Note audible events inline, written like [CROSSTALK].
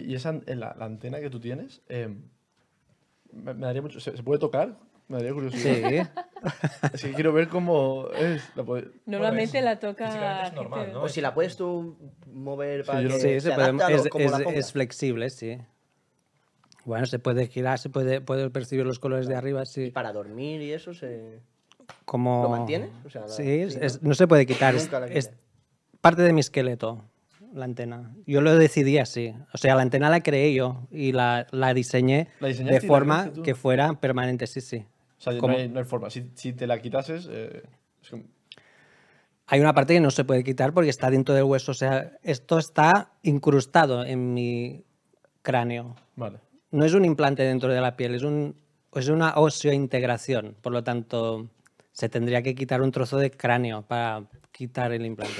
¿y esa eh, la, antena que tú tienes? Em, me, daría mucho, ¿se, puede tocar? Me daría curiosidad. Sí. Así [LAUGHS] que quiero ver cómo es. Normalmente la toca. O pues si la puedes tú mover para sí, que sí, se, se es, flexible, sí. Bueno, se puede girar, se puede, percibir los colores de arriba, sí. ¿Y para dormir y eso se... Como... ¿Lo mantienes? sí, es, ¿no? se puede quitar. es, parte de mi esqueleto la antena. Yo lo decidí así. O sea, la antena la creé yo y la, la diseñé de forma que fuera permanente, sí, sí. O sea, no hay, forma. Si, te la quitases... Eh, hay una parte que no se puede quitar porque está dentro del hueso. O sea, esto está incrustado en mi cráneo. Vale. No es un implante dentro de la piel, es, un, es una integración, Por lo tanto, se tendría que quitar un trozo de cráneo para quitar el implante.